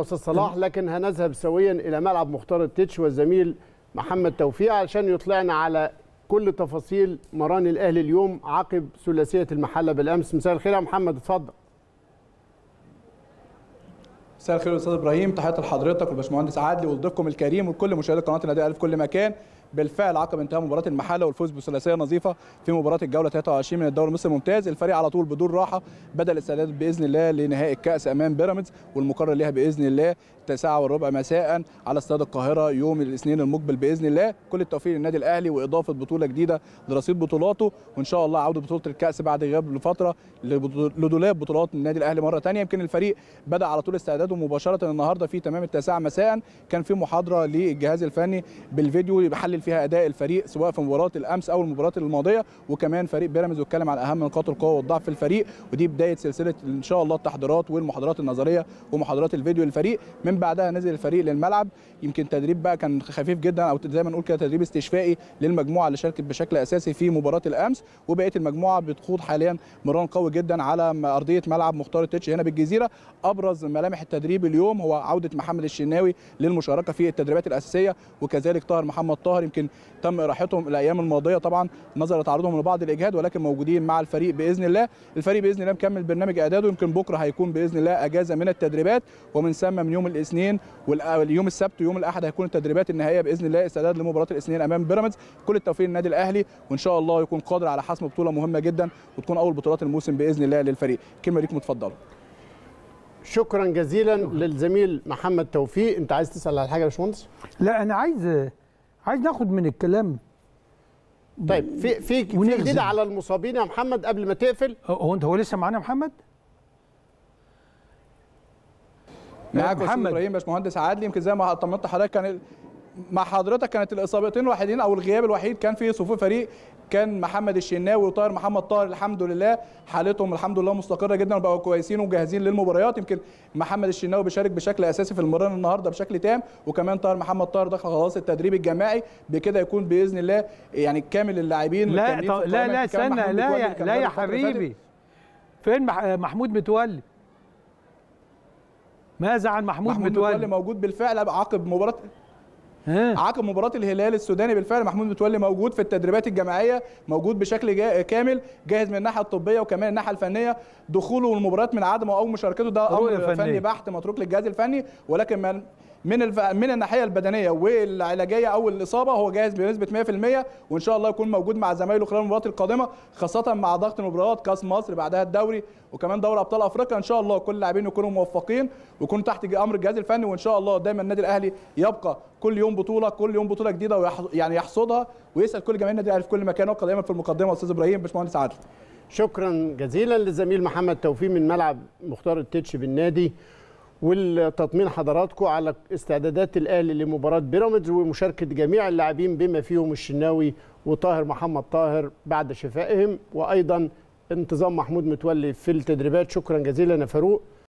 استاذ صلاح لكن هنذهب سويا الى ملعب مختار التتش والزميل محمد توفيق عشان يطلعنا على كل تفاصيل مران الاهلي اليوم عقب ثلاثيه المحله بالامس مساء الخير يا محمد اتفضل مساء الخير استاذ ابراهيم تحياتي لحضرتك والباشمهندس عادل ولضيفكم الكريم وكل مشاهدي قناه النادي الاهلي في كل مكان بالفعل عقب انتهاء مباراه المحله والفوز بثلاثيه نظيفه في مباراه الجوله 23 من الدوري المصري الممتاز الفريق على طول بدون راحه بدا الاستعداد باذن الله لنهائي الكاس امام بيراميدز والمقرر ليها باذن الله 9 وربع مساء على استاد القاهره يوم الاثنين المقبل باذن الله كل التوفيق للنادي الاهلي واضافه بطوله جديده لرصيد بطولاته وان شاء الله عوده بطوله الكاس بعد غياب لفتره لدولاب بطولات النادي الاهلي مره ثانيه يمكن الفريق بدا على طول استعداده مباشره النهارده في تمام التاسعه مساء كان في محاضره للجهاز الفني بالفيديو بحل نسجل فيها اداء الفريق سواء في مباراه الامس او المباراه الماضيه وكمان فريق بيراميدز واتكلم على اهم نقاط القوه والضعف في الفريق ودي بدايه سلسله ان شاء الله التحضيرات والمحاضرات النظريه ومحاضرات الفيديو للفريق من بعدها نزل الفريق للملعب يمكن تدريب بقى كان خفيف جدا او زي ما نقول كده تدريب استشفائي للمجموعه اللي شاركت بشكل اساسي في مباراه الامس وبقيه المجموعه بتخوض حاليا مران قوي جدا على ارضيه ملعب مختار التتش هنا بالجزيره ابرز ملامح التدريب اليوم هو عوده محمد الشناوي للمشاركه في التدريبات الاساسيه وكذلك طاهر محمد طاهر يمكن تم اراحتهم الايام الماضيه طبعا نظرا تعرضهم لبعض الاجهاد ولكن موجودين مع الفريق باذن الله الفريق باذن الله مكمل برنامج اعداده يمكن بكره هيكون باذن الله اجازه من التدريبات ومن ثم من يوم الاثنين واليوم آه، السبت ويوم الاحد هيكون التدريبات النهائيه باذن الله استعداد لمباراه الاثنين امام بيراميدز كل التوفيق للنادي الاهلي وان شاء الله يكون قادر على حسم بطوله مهمه جدا وتكون اول بطولات الموسم باذن الله للفريق كلمه ليكم اتفضلوا شكرا جزيلا للزميل محمد توفيق انت عايز تسال على حاجه يا باشمهندس لا انا عايز عايز ناخد من الكلام طيب في في جديد على المصابين يا محمد قبل ما تقفل هو انت هو لسه معانا يا محمد معاك محمد ابراهيم باشمهندس عادل يمكن زي ما طمنت حضرتك كان مع حضرتك كانت الاصابتين الوحيدين او الغياب الوحيد كان في صفوف فريق كان محمد الشناوي وطاهر محمد طاهر الحمد لله حالتهم الحمد لله مستقره جدا وبقوا كويسين وجاهزين للمباريات يمكن محمد الشناوي بيشارك بشكل اساسي في المران النهارده بشكل تام وكمان طاهر محمد طاهر دخل خلاص التدريب الجماعي بكده يكون باذن الله يعني كامل اللاعبين لا لا لا استنى لا يا لا يا حبيبي فين محمود متولي ماذا عن محمود, متولي محمود متولي موجود بالفعل عقب مباراه عقب مباراه الهلال السوداني بالفعل محمود متولي موجود في التدريبات الجماعيه موجود بشكل جا كامل جاهز من الناحيه الطبيه وكمان الناحيه الفنيه دخوله المباريات من عدمه او مشاركته ده امر فني بحت متروك للجهاز الفني ولكن من من الف... من الناحيه البدنيه والعلاجيه او الاصابه هو جاهز بنسبه 100% وان شاء الله يكون موجود مع زمايله خلال المباريات القادمه خاصه مع ضغط مباريات كاس مصر بعدها الدوري وكمان دوري ابطال افريقيا ان شاء الله كل اللاعبين يكونوا موفقين ويكونوا تحت امر الجهاز الفني وان شاء الله دايما النادي الاهلي يبقى كل يوم بطوله كل يوم بطوله جديده ويح... يعني يحصدها ويسال كل جماهير النادي الاهلي في كل مكان وقد دايما في المقدمه استاذ ابراهيم باشمهندس عادل شكرا جزيلا للزميل محمد توفيق من ملعب مختار التتش بالنادي والتطمين حضراتكم على استعدادات الاهلي لمباراه بيراميدز ومشاركه جميع اللاعبين بما فيهم الشناوي وطاهر محمد طاهر بعد شفائهم وايضا انتظام محمود متولي في التدريبات شكرا جزيلا يا فاروق